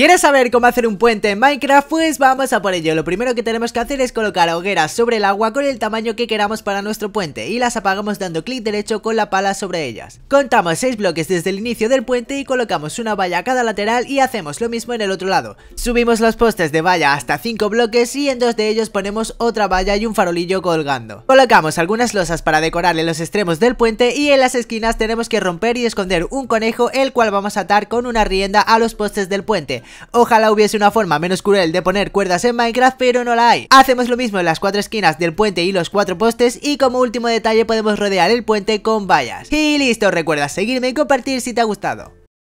¿Quieres saber cómo hacer un puente en Minecraft? Pues vamos a por ello. Lo primero que tenemos que hacer es colocar hogueras sobre el agua con el tamaño que queramos para nuestro puente y las apagamos dando clic derecho con la pala sobre ellas. Contamos 6 bloques desde el inicio del puente y colocamos una valla a cada lateral y hacemos lo mismo en el otro lado. Subimos los postes de valla hasta 5 bloques y en dos de ellos ponemos otra valla y un farolillo colgando. Colocamos algunas losas para decorarle los extremos del puente y en las esquinas tenemos que romper y esconder un conejo el cual vamos a atar con una rienda a los postes del puente. Ojalá hubiese una forma menos cruel de poner cuerdas en Minecraft, pero no la hay. Hacemos lo mismo en las cuatro esquinas del puente y los cuatro postes y como último detalle podemos rodear el puente con vallas. Y listo, recuerda seguirme y compartir si te ha gustado.